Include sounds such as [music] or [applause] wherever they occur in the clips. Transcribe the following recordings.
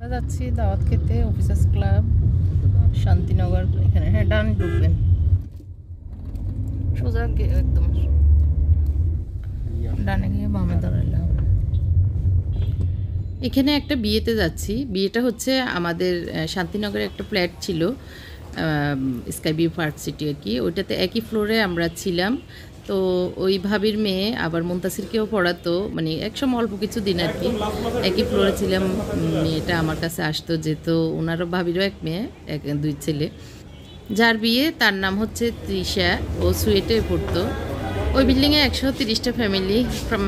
আমরা যাচ্ছি দাওয়াত খেতে অফিসার্স ক্লাব শান্তিনগর এখানে হ্যাঁ ডান ঢুকবেন সোজা গিয়ে একদম ডানে গিয়ে বামে দাঁড়ালাম এখানে একটা বিয়েতে যাচ্ছি বিয়েটা হচ্ছে আমাদের শান্তিনগরে একটা ফ্ল্যাট ছিল স্কাই ভিউ পার্ক সিটি আর কি ওইটাতে একই ফ্লোরে আমরা ছিলাম তো ওই ভাবির মেয়ে আবার মুন্তাসিরকেও পড়াতো মানে একসময় অল্প কিছু দিন আর কি একই ফ্লোরে ছিলাম মেয়েটা আমার কাছে আসতো যেত ওনারও ভাবিরও এক মেয়ে এক দুই ছেলে যার বিয়ে তার নাম হচ্ছে তৃষা ও সুয়েটে পড়তো ওই বিল্ডিংয়ে একশো তিরিশটা ফ্যামিলি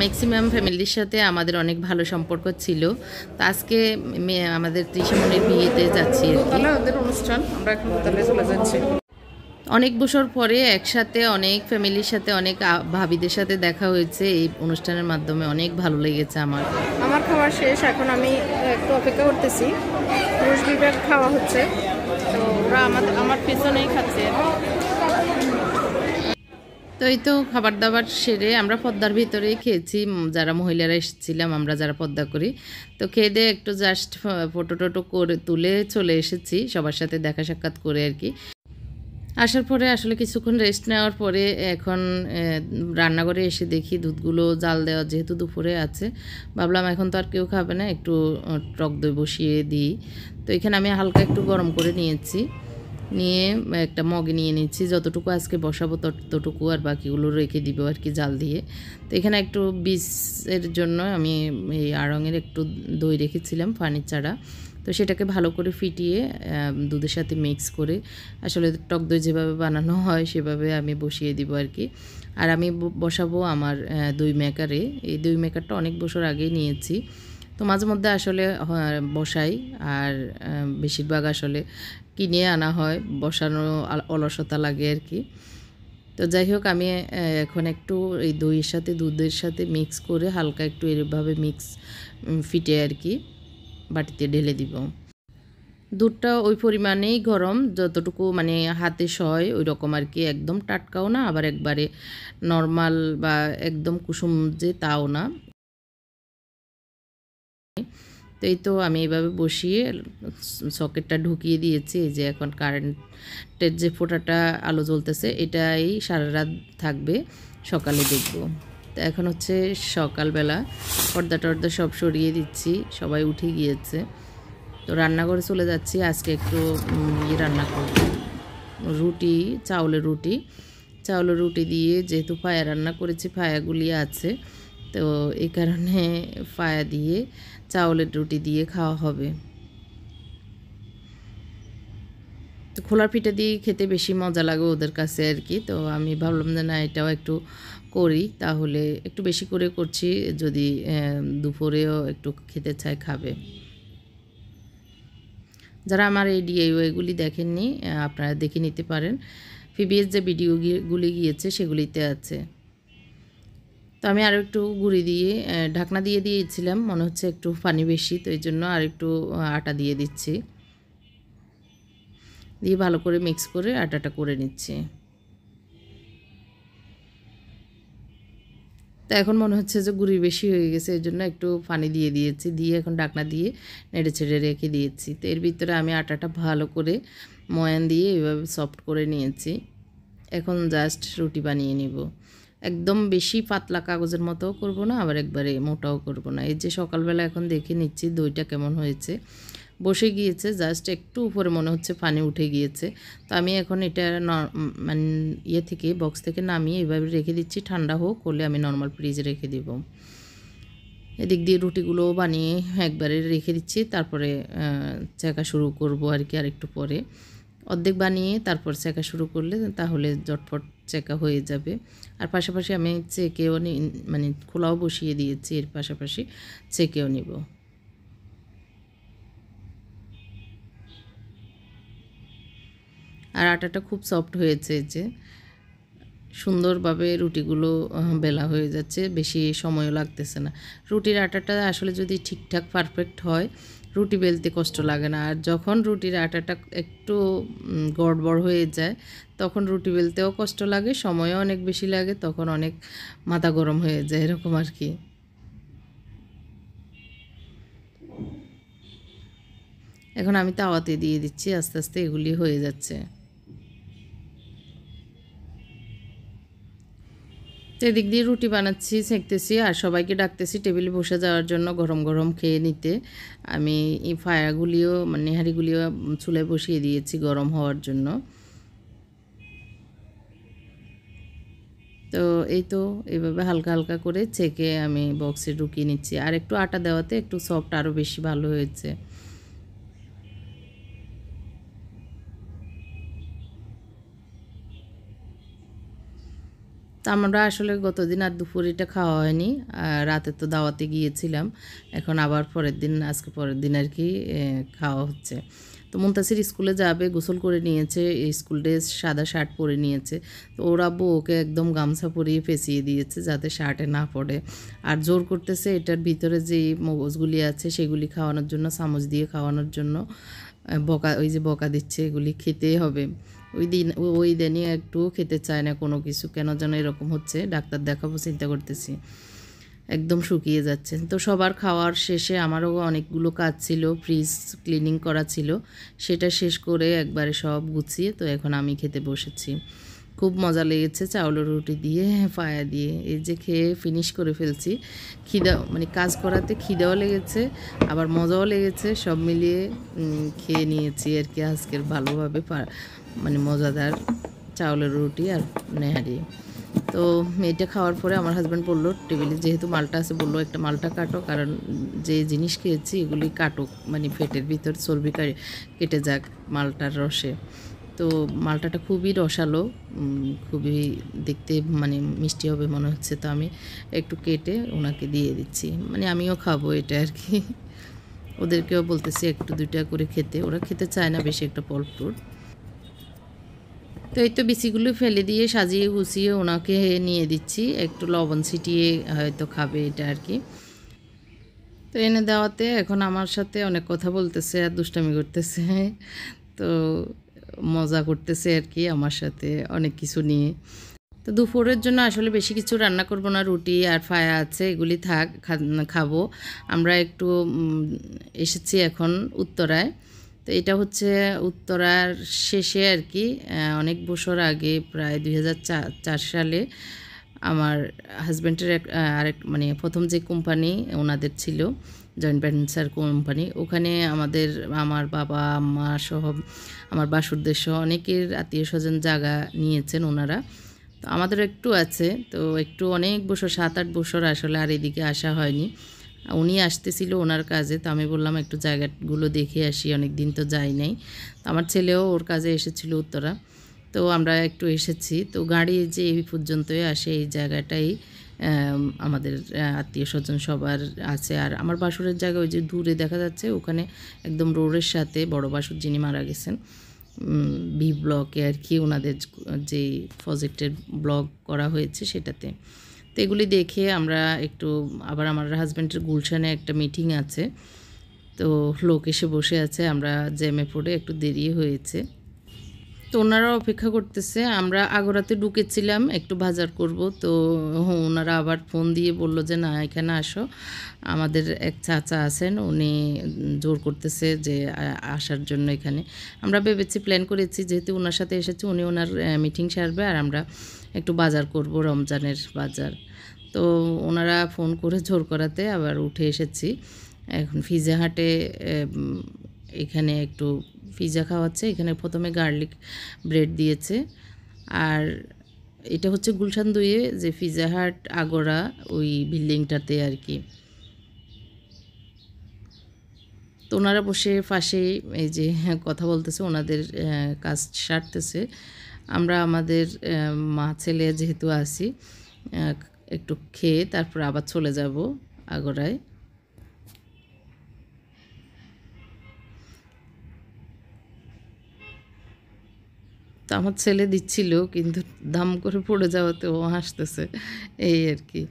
ম্যাক্সিমাম ফ্যামিলির সাথে আমাদের অনেক ভালো সম্পর্ক ছিল তা আজকে আমাদের মনের বিয়েতে যাচ্ছি অনুষ্ঠান আমরা এখন তাহলে চলে যাচ্ছি অনেক বছর পরে একসাথে অনেক ফ্যামিলির সাথে অনেক ভাবিদের সাথে দেখা হয়েছে এই অনুষ্ঠানের মাধ্যমে অনেক ভালো লেগেছে আমার আমার খাওয়া শেষ এখন আমি একটু অপেক্ষা করতেছি বিভাগ খাওয়া হচ্ছে তো ওরা আমাদের আমার পেছনেই খাচ্ছে তো এই তো খাবার দাবার সেরে আমরা পদ্মার ভিতরেই খেয়েছি যারা মহিলারা এসেছিলাম আমরা যারা পদ্মা করি তো খেয়ে দিয়ে একটু জাস্ট ফটো টটো করে তুলে চলে এসেছি সবার সাথে দেখা সাক্ষাৎ করে আর কি আসার পরে আসলে কিছুক্ষণ রেস্ট নেওয়ার পরে এখন রান্নাঘরে এসে দেখি দুধগুলো জাল দেওয়া যেহেতু দুপুরে আছে ভাবলাম এখন তো আর কেউ খাবে না একটু টক দই বসিয়ে দিই তো এখানে আমি হালকা একটু গরম করে নিয়েছি নিয়ে একটা মগে নিয়ে নিচ্ছি যতটুকু আজকে বসাবো ততটুকু আর বাকিগুলো রেখে দিব আর কি জাল দিয়ে তো এখানে একটু বিষের জন্য আমি এই আড়ঙের একটু দই রেখেছিলাম ফার্নিচারা চারা তো সেটাকে ভালো করে ফিটিয়ে দুধের সাথে মিক্স করে আসলে টক দই যেভাবে বানানো হয় সেভাবে আমি বসিয়ে দিব আর কি আর আমি বসাবো আমার দই মেকারে এই দই মেকারটা অনেক বছর আগেই নিয়েছি তো মাঝে মধ্যে আসলে হ্যাঁ, বসাই আর বেশিরভাগ আসলে কিনে আনা হয় বসানো অলসতা লাগে আর কি তো যাই হোক আমি এখন একটু এই দইয়ের সাথে দুধের সাথে মিক্স করে হালকা একটু এরভাবে মিক্স ফিটে আর কি বাটিতে ঢেলে দিব দুধটা ওই পরিমাণেই গরম যতটুকু মানে হাতে সয় ওই রকম আর কি একদম টাটকাও না আবার একবারে নর্মাল বা একদম কুসুম যে তাও না তো এই তো আমি এইভাবে বসিয়ে সকেটটা ঢুকিয়ে দিয়েছি এই যে এখন কারেন্টের যে ফোটাটা আলো জ্বলতেছে এটাই সারা রাত থাকবে সকালে দেখব তো এখন হচ্ছে সকালবেলা পর্দা টর্দা সব সরিয়ে দিচ্ছি সবাই উঠে গিয়েছে তো রান্নাঘরে চলে যাচ্ছি আজকে একটু ইয়ে রান্না করব রুটি চাউলের রুটি চাউলের রুটি দিয়ে যেহেতু ফায়া রান্না করেছি ফায়াগুলি আছে তো এই কারণে ফায়া দিয়ে চাউলের রুটি দিয়ে খাওয়া হবে তো খোলার পিঠা দিয়ে খেতে বেশি মজা লাগে ওদের কাছে আর কি তো আমি ভাবলাম যে না এটাও একটু করি তাহলে একটু বেশি করে করছি যদি দুপুরেও একটু খেতে চায় খাবে যারা আমার এই ডিআইওয়াইগুলি দেখেননি আপনারা দেখে নিতে পারেন ফিবিএস যে ভিডিওগুলি গিয়েছে সেগুলিতে আছে তো আমি আর একটু গুঁড়ি দিয়ে ঢাকনা দিয়ে দিয়েছিলাম মনে হচ্ছে একটু পানি বেশি তো এই জন্য আর একটু আটা দিয়ে দিচ্ছি দিয়ে ভালো করে মিক্স করে আটাটা করে নিচ্ছি তো এখন মনে হচ্ছে যে গুঁড়ি বেশি হয়ে গেছে এই জন্য একটু পানি দিয়ে দিয়েছি দিয়ে এখন ডাকনা দিয়ে নেড়ে ছেড়ে রেখে দিয়েছি তো এর ভিতরে আমি আটাটা ভালো করে ময়ান দিয়ে এভাবে সফট করে নিয়েছি এখন জাস্ট রুটি বানিয়ে নিব একদম বেশি পাতলা কাগজের মতোও করব না আবার একবারে মোটাও করব না এই যে সকালবেলা এখন দেখে নিচ্ছি দইটা কেমন হয়েছে বসে গিয়েছে জাস্ট একটু উপরে মনে হচ্ছে পানি উঠে গিয়েছে তো আমি এখন এটা মানে ইয়ে থেকে বক্স থেকে নামিয়ে এভাবে রেখে দিচ্ছি ঠান্ডা হোক হলে আমি নর্মাল ফ্রিজে রেখে দিব এদিক দিয়ে রুটিগুলোও বানিয়ে একবারে রেখে দিচ্ছি তারপরে চেকা শুরু করব আর কি আর একটু পরে অর্ধেক বানিয়ে তারপর চেকা শুরু করলে তাহলে জটপট চাকা হয়ে যাবে আর পাশাপাশি আমি চেকেও নি মানে খোলাও বসিয়ে দিয়েছি এর পাশাপাশি চেকেও নিব আর আটাটা খুব সফট হয়েছে যে সুন্দরভাবে রুটিগুলো বেলা হয়ে যাচ্ছে বেশি সময়ও লাগতেছে না রুটির আটাটা আসলে যদি ঠিকঠাক পারফেক্ট হয় রুটি বেলতে কষ্ট লাগে না আর যখন রুটির আটাটা একটু গড়বড় হয়ে যায় তখন রুটি বেলতেও কষ্ট লাগে সময়ও অনেক বেশি লাগে তখন অনেক মাথা গরম হয়ে যায় এরকম আর কি এখন আমি তাওয়াতে দিয়ে দিচ্ছি আস্তে আস্তে এগুলি হয়ে যাচ্ছে তো এদিক দিয়ে রুটি বানাচ্ছি সেঁকতেছি আর সবাইকে ডাকতেছি টেবিলে বসে যাওয়ার জন্য গরম গরম খেয়ে নিতে আমি এই ফায়ারগুলিও মানে নেহারিগুলিও চুলায় বসিয়ে দিয়েছি গরম হওয়ার জন্য তো এই তো এইভাবে হালকা হালকা করে ছেঁকে আমি বক্সে ঢুকিয়ে নিচ্ছি আর একটু আটা দেওয়াতে একটু সফট আরও বেশি ভালো হয়েছে তো আমরা আসলে গতদিন আর দুপুরিটা খাওয়া হয়নি রাতে তো দাওয়াতে গিয়েছিলাম এখন আবার পরের দিন আজকে পরের দিন আর কি খাওয়া হচ্ছে তো মুন্তাসির স্কুলে যাবে গোসল করে নিয়েছে স্কুল ড্রেস সাদা শার্ট পরে নিয়েছে তো ওর আব্বু ওকে একদম গামছা পরিয়ে ফেঁসিয়ে দিয়েছে যাতে শার্টে না পড়ে আর জোর করতেছে এটার ভিতরে যে মগজগুলি আছে সেগুলি খাওয়ানোর জন্য চামচ দিয়ে খাওয়ানোর জন্য বকা ওই যে বকা দিচ্ছে এগুলি খেতেই হবে ওই দিন ওই দিনই একটু খেতে চায় না কোনো কিছু কেন যেন এরকম হচ্ছে ডাক্তার দেখাবো চিন্তা করতেছি একদম শুকিয়ে যাচ্ছে তো সবার খাওয়ার শেষে আমারও অনেকগুলো কাজ ছিল ফ্রিজ ক্লিনিং করা ছিল সেটা শেষ করে একবারে সব গুছিয়ে তো এখন আমি খেতে বসেছি খুব মজা লেগেছে চাউলের রুটি দিয়ে পায়া দিয়ে এই যে খেয়ে ফিনিশ করে ফেলছি খিদা মানে কাজ করাতে খিদাও লেগেছে আবার মজাও লেগেছে সব মিলিয়ে খেয়ে নিয়েছি আর কি আজকের ভালোভাবে মানে মজাদার চাউলের রুটি আর নেহারি তো এটা খাওয়ার পরে আমার হাজব্যান্ড বললো টেবিলে যেহেতু মালটা আছে বললো একটা মালটা কাটো কারণ যে জিনিস খেয়েছি এগুলি কাটুক মানে পেটের ভিতর চর্বি কেটে যাক মালটার রসে তো মালটাটা খুবই রসালো খুবই দেখতে মানে মিষ্টি হবে মনে হচ্ছে তো আমি একটু কেটে ওনাকে দিয়ে দিচ্ছি মানে আমিও খাবো এটা আর কি ওদেরকেও বলতেছি একটু দুইটা করে খেতে ওরা খেতে চায় না বেশি একটা ফল ফ্রুট তো এই তো বিচিগুলো ফেলে দিয়ে সাজিয়ে গুছিয়ে ওনাকে নিয়ে দিচ্ছি একটু লবণ ছিটিয়ে হয়তো খাবে এটা আর কি তো এনে দেওয়াতে এখন আমার সাথে অনেক কথা বলতেছে আর দুষ্টামি করতেছে তো মজা করতেছে আর কি আমার সাথে অনেক কিছু নিয়ে তো দুপুরের জন্য আসলে বেশি কিছু রান্না করব না রুটি আর ফায়া আছে এগুলি থাক খাবো আমরা একটু এসেছি এখন উত্তরায় তো এটা হচ্ছে উত্তরার শেষে আর কি অনেক বছর আগে প্রায় দুই সালে আমার হাজব্যান্ডের এক আরেক মানে প্রথম যে কোম্পানি ওনাদের ছিল জয়েন্ট ভেঞ্চার কোম্পানি ওখানে আমাদের আমার বাবা মা সহ আমার বাসুরদের সহ অনেকের আত্মীয় স্বজন জায়গা নিয়েছেন ওনারা তো আমাদের একটু আছে তো একটু অনেক বছর সাত আট বছর আসলে আর এদিকে আসা হয়নি উনি আসতেছিল ওনার কাজে তো আমি বললাম একটু জায়গাগুলো দেখে আসি অনেক দিন তো যাই নাই তো আমার ছেলেও ওর কাজে এসেছিল উত্তরা তো আমরা একটু এসেছি তো গাড়ি যে এই পর্যন্তই আসে এই জায়গাটাই আমাদের আত্মীয় স্বজন সবার আছে আর আমার বাসুরের জায়গা ওই যে দূরে দেখা যাচ্ছে ওখানে একদম রোডের সাথে বড় বাসুর যিনি মারা গেছেন বি ব্লকে আর কি ওনাদের যে প্রজেক্টের ব্লগ করা হয়েছে সেটাতে এগুলি দেখে আমরা একটু আবার আমার হাজব্যান্ডের গুলশানে একটা মিটিং আছে তো লোক এসে বসে আছে আমরা জ্যামে পড়ে একটু দেরি হয়েছে তো ওনারা অপেক্ষা করতেছে আমরা আগরাতে ঢুকেছিলাম একটু বাজার করব তো ওনারা আবার ফোন দিয়ে বলল যে না এখানে আসো আমাদের এক চাচা আছেন উনি জোর করতেছে যে আসার জন্য এখানে আমরা ভেবেছি প্ল্যান করেছি যেহেতু ওনার সাথে এসেছি উনি ওনার মিটিং সারবে আর আমরা একটু বাজার করব রমজানের বাজার তো ওনারা ফোন করে জোর করাতে আবার উঠে এসেছি এখন ফিজা হাটে এখানে একটু পিজা খাওয়াচ্ছে এখানে প্রথমে গার্লিক ব্রেড দিয়েছে আর এটা হচ্ছে গুলশান দুইয়ে যে ফিজাহাট হাট আগরা ওই বিল্ডিংটাতে আর কি তো ওনারা বসে পাশে এই যে কথা বলতেছে ওনাদের কাজ সারতেছে আমরা আমাদের মা ছেলে যেহেতু আছি একটু খেয়ে তারপর আবার চলে যাব আগরায় তো আমার ছেলে দিচ্ছিল কিন্তু দাম করে পড়ে যাওয়াতে ও হাসতেছে এই আর কি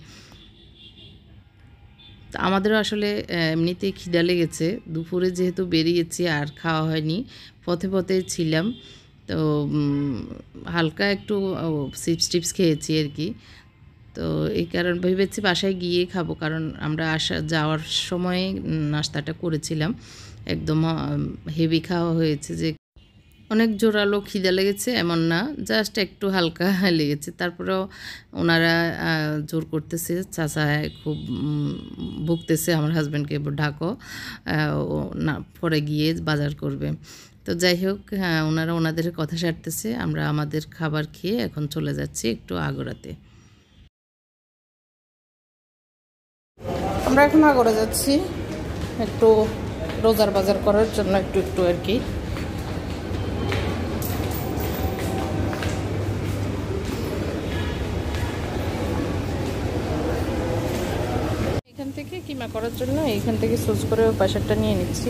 আমাদেরও আসলে এমনিতেই খিদা লেগেছে দুপুরে যেহেতু বেরিয়েছি আর খাওয়া হয়নি পথে পথে ছিলাম তো হালকা একটু চিপস টিপস খেয়েছি আর কি তো এই কারণ ভেবেছি বাসায় গিয়ে খাবো কারণ আমরা আসা যাওয়ার সময় নাস্তাটা করেছিলাম একদম হেভি খাওয়া হয়েছে যে অনেক জোরালো খিদা লেগেছে এমন না জাস্ট একটু হালকা লেগেছে তারপরেও ওনারা জোর করতেছে চাচা খুব ভুগতেছে আমার হাজব্যান্ডকে ঢাকো না পরে গিয়ে বাজার করবে তো যাই হোক হ্যাঁ, ওনারা ওনাদের কথা সারতেছে আমরা আমাদের খাবার খেয়ে এখন চলে যাচ্ছি একটু আগড়াতে আমরা এখন আগরে যাচ্ছি একটু রোজার বাজার করার জন্য একটু একটু আর কি এখান থেকে কিমা করার জন্য এখান থেকে সোজ করে ওই নিয়ে নিচ্ছি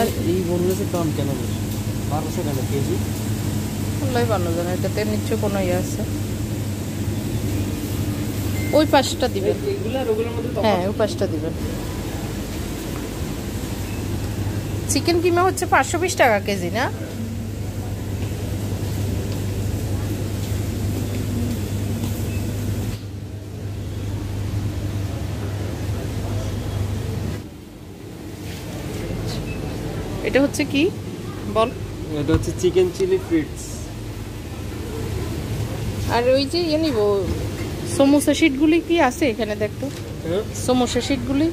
আর এই বললেছে দাম কেন বারোশো কেন কেজি ভালো জানো এটাতে নিচ্ছে কোনো ইয়ে আছে ওই পাশটা দিবেন হ্যাঁ ওই পাশটা দিবেন চিকেন কিমা হচ্ছে পাঁচশো বিশ টাকা কেজি না এটা হচ্ছে কি বল এটা হচ্ছে চিকেন চিলি ফ্রিটস আর ওই যে ইয়ে নিব সমোসা শিটগুলি কি আছে এখানে দেখতো হ্যাঁ? সমোসা শিটগুলি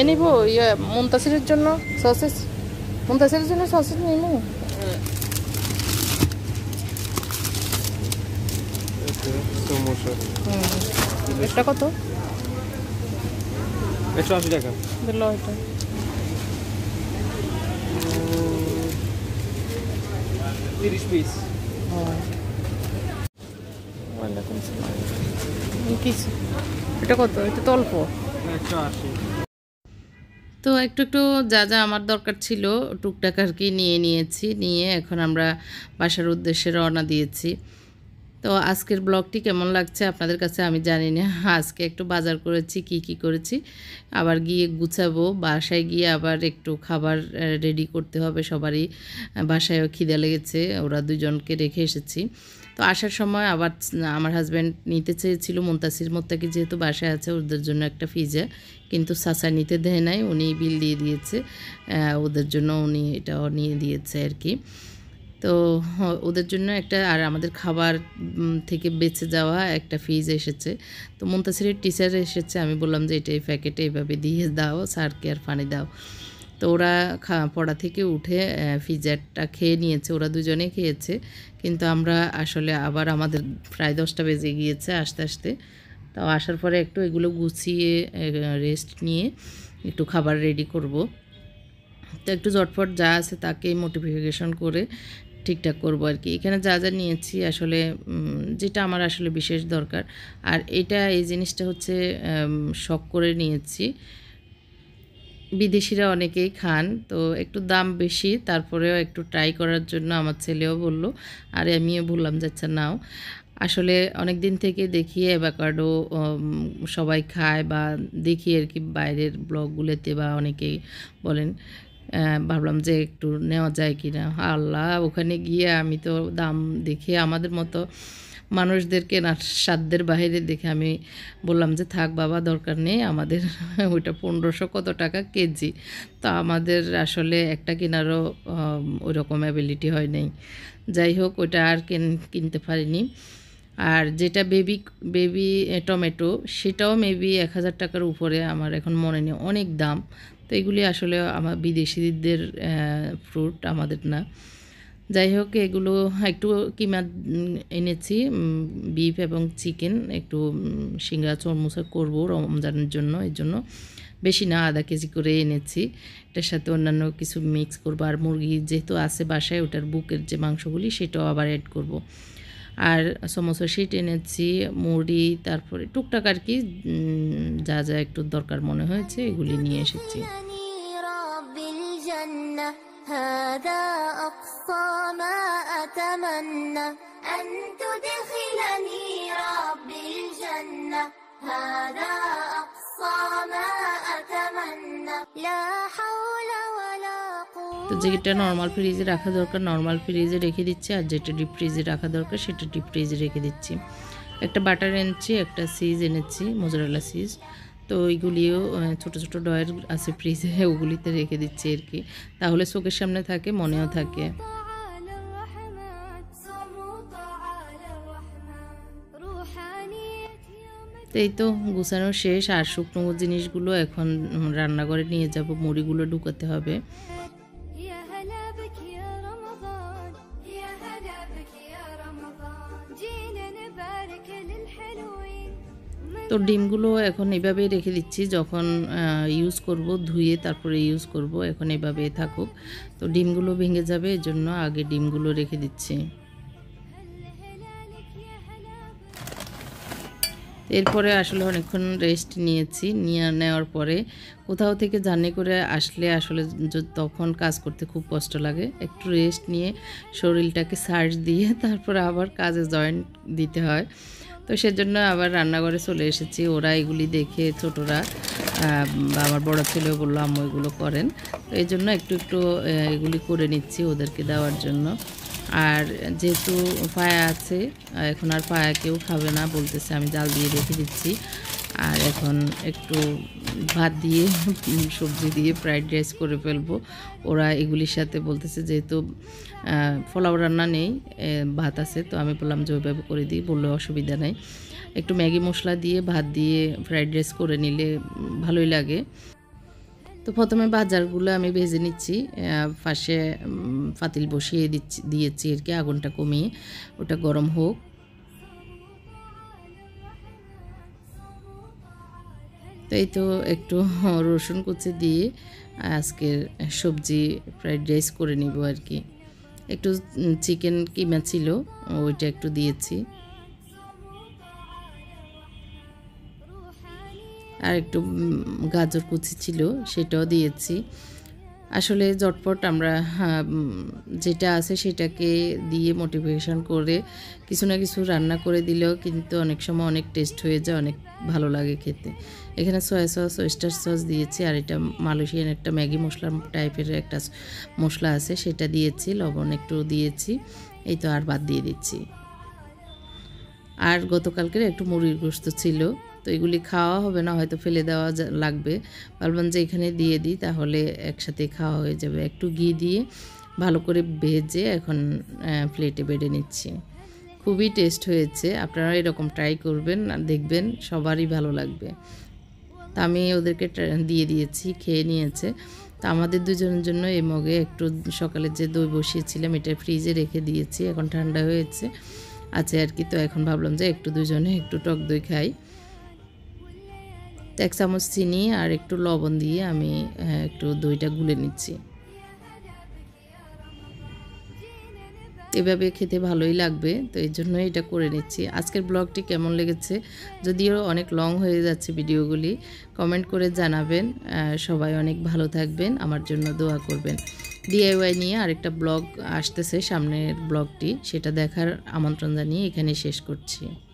এ নিব ইয়ে মুন্তাসিরের জন্য সসেস মুন্তাসিরের জন্য সসেস নিব আচ্ছা, এটা কত একশো আশি টাকা দিল এটা তিরিশ পিস ওয়ালাইকুম আসসালাম এটা কত এটা তো অল্প তো একটু একটু যা যা আমার দরকার ছিল টুকটাক আর কি নিয়ে নিয়েছি নিয়ে এখন আমরা বাসার উদ্দেশ্যে রওনা দিয়েছি তো আজকের ব্লগটি কেমন লাগছে আপনাদের কাছে আমি জানি না আজকে একটু বাজার করেছি কি কি করেছি আবার গিয়ে গুছাবো বাসায় গিয়ে আবার একটু খাবার রেডি করতে হবে সবারই বাসায়ও খিদে লেগেছে ওরা দুজনকে রেখে এসেছি তো আসার সময় আবার আমার হাজব্যান্ড নিতে চেয়েছিল মুন্তাসির মোত্তাকে যেহেতু বাসায় আছে ওদের জন্য একটা ফিজা কিন্তু সাসা নিতে দেয় নাই উনি বিল দিয়ে দিয়েছে ওদের জন্য উনি এটাও নিয়ে দিয়েছে আর কি তো ওদের জন্য একটা আর আমাদের খাবার থেকে বেঁচে যাওয়া একটা ফিজ এসেছে তো মুন্তাসিরের টিচার এসেছে আমি বললাম যে এটা এই প্যাকেটে এভাবে দিয়ে দাও স্যারকে আর ফানি দাও তো ওরা পড়া থেকে উঠে ফিজারটা খেয়ে নিয়েছে ওরা দুজনে খেয়েছে কিন্তু আমরা আসলে আবার আমাদের প্রায় দশটা বেজে গিয়েছে আস্তে আস্তে তাও আসার পরে একটু এগুলো গুছিয়ে রেস্ট নিয়ে একটু খাবার রেডি করব তো একটু জটফট যা আছে তাকে মোটিফিকেশন করে ঠিকঠাক করব আর কি এখানে যা যা নিয়েছি আসলে যেটা আমার আসলে বিশেষ দরকার আর এটা এই জিনিসটা হচ্ছে শখ করে নিয়েছি বিদেশিরা অনেকেই খান তো একটু দাম বেশি তারপরেও একটু ট্রাই করার জন্য আমার ছেলেও বলল আর আমিও বললাম যাচ্ছে নাও আসলে অনেক দিন থেকে দেখি অ্যাভাকাডো সবাই খায় বা দেখি আর কি বাইরের ব্লগগুলোতে বা অনেকেই বলেন হ্যাঁ, ভাবলাম যে একটু নেওয়া যায় কি না আল্লাহ ওখানে গিয়ে আমি তো দাম দেখে আমাদের মতো মানুষদেরকে না সাধ্যের বাহিরে দেখে আমি বললাম যে থাক বাবা দরকার নেই আমাদের [laughs] ওইটা পনেরোশো কত টাকা কেজি তো আমাদের আসলে একটা কেনারও রকম অ্যাবিলিটি হয় নাই যাই হোক ওটা আর কেন কিনতে পারিনি আর যেটা বেবি বেবি টমেটো সেটাও মেবি এক হাজার টাকার উপরে আমার এখন মনে নেই অনেক দাম তো এগুলি আসলে আমার বিদেশিদের ফ্রুট আমাদের না যাই হোক এগুলো একটু কিমা এনেছি বিফ এবং চিকেন একটু শিঙ্গা চরমুচা করবো রমজানের জন্য এর জন্য বেশি না আধা কেজি করে এনেছি এটার সাথে অন্যান্য কিছু মিক্স করবো আর মুরগি যেহেতু আছে বাসায় ওটার বুকের যে মাংসগুলি সেটাও আবার অ্যাড করব। আর সমোসা শীত এনেছি মুড়ি তারপরে টুকটাক আর কি যা যা একটু দরকার মনে হয়েছে এগুলি নিয়ে এসেছি هذا أقصى ما أتمنى أن تدخلني ربي الجنة هذا أقصى ما أتمنى لا حول ولا তো যেটা নর্মাল ফ্রিজে রাখা দরকার নর্মাল ফ্রিজে রেখে দিচ্ছি আর যেটা ডিপ ফ্রিজে রাখা দরকার সেটা ডিপ ফ্রিজে রেখে দিচ্ছি একটা বাটার এনেছি একটা সিজ এনেছি মজুরালা সিজ তো ওইগুলিও ছোট ছোট ডয়ের আছে ফ্রিজে ওগুলিতে রেখে দিচ্ছে আর কি তাহলে চোখের সামনে থাকে মনেও থাকে এই তো গুছানো শেষ আর শুকনো জিনিসগুলো এখন রান্নাঘরে নিয়ে যাব মুড়িগুলো ঢুকাতে হবে তো ডিমগুলো এখন এভাবে রেখে দিচ্ছি যখন ইউজ করব ধুয়ে তারপরে ইউজ করব এখন এভাবে থাকুক তো ডিমগুলো ভেঙে যাবে এর জন্য আগে ডিমগুলো রেখে দিচ্ছি এরপরে আসলে অনেকক্ষণ রেস্ট নিয়েছি নিয়ে নেওয়ার পরে কোথাও থেকে জার্নি করে আসলে আসলে তখন কাজ করতে খুব কষ্ট লাগে একটু রেস্ট নিয়ে শরীরটাকে সার্চ দিয়ে তারপরে আবার কাজে জয়েন্ট দিতে হয় তো সেজন্য আবার রান্নাঘরে চলে এসেছি ওরা এগুলি দেখে ছোটরা আমার বড় ছেলেও বললো আম্মু এগুলো করেন তো এই জন্য একটু একটু এগুলি করে নিচ্ছি ওদেরকে দেওয়ার জন্য আর যেহেতু পায়া আছে এখন আর পায়া কেউ খাবে না বলতেছে আমি জাল দিয়ে রেখে দিচ্ছি আর এখন একটু ভাত দিয়ে সবজি দিয়ে ফ্রাইড রাইস করে ফেলবো ওরা এগুলির সাথে বলতেছে যেহেতু ফলাও রান্না নেই ভাত আছে তো আমি বললাম যে ওইভাবে করে দিই বললে অসুবিধা নাই একটু ম্যাগি মশলা দিয়ে ভাত দিয়ে ফ্রাইড রাইস করে নিলে ভালোই লাগে তো প্রথমে বাজারগুলো আমি ভেজে নিচ্ছি ফাঁসে পাতিল বসিয়ে দিচ্ছি দিয়েছি আর কি আগুনটা কমিয়ে ওটা গরম হোক তো এই তো একটু [laughs] রসুন কুচি দিয়ে আজকের সবজি ফ্রাইড রাইস করে নিব আর কি একটু চিকেন কিমা ছিল ওইটা একটু দিয়েছি আর একটু গাজর কুচি ছিল সেটাও দিয়েছি আসলে জটপট আমরা হ্যাঁ, যেটা আছে সেটাকে দিয়ে মোটিভেশন করে কিছু না কিছু রান্না করে দিলেও কিন্তু অনেক সময় অনেক টেস্ট হয়ে যায় অনেক ভালো লাগে খেতে এখানে সয়া সস ওয়েস্টার সস দিয়েছি আর এটা মালয়েশিয়ান একটা ম্যাগি মশলা টাইপের একটা মশলা আছে সেটা দিয়েছি লবণ একটু দিয়েছি এই তো আর বাদ দিয়ে দিচ্ছি আর গতকালকের একটু মুড়ির গোস্ত ছিল তো এগুলি খাওয়া হবে না হয়তো ফেলে দেওয়া লাগবে ভাবলাম যে এখানে দিয়ে দিই তাহলে একসাথে খাওয়া হয়ে যাবে একটু ঘি দিয়ে ভালো করে ভেজে এখন প্লেটে বেড়ে নিচ্ছি খুবই টেস্ট হয়েছে আপনারা এরকম ট্রাই করবেন আর দেখবেন সবারই ভালো লাগবে তা আমি ওদেরকে দিয়ে দিয়েছি খেয়ে নিয়েছে তা আমাদের দুজনের জন্য এই মগে একটু সকালে যে দই বসিয়েছিলাম এটা ফ্রিজে রেখে দিয়েছি এখন ঠান্ডা হয়েছে আছে আর কি তো এখন ভাবলাম যে একটু দুজনে একটু টক দই খাই তো এক চামচ চিনি আর একটু লবণ দিয়ে আমি হ্যাঁ, একটু দইটা গুলে নিচ্ছি এভাবে খেতে ভালোই লাগবে তো এই জন্য এটা করে নিচ্ছি আজকের ব্লগটি কেমন লেগেছে যদিও অনেক লং হয়ে যাচ্ছে ভিডিওগুলি কমেন্ট করে জানাবেন সবাই অনেক ভালো থাকবেন আমার জন্য দোয়া করবেন ডিআইওয়াই নিয়ে আরেকটা ব্লগ আসতেছে সামনের ব্লগটি সেটা দেখার আমন্ত্রণ জানিয়ে এখানে শেষ করছি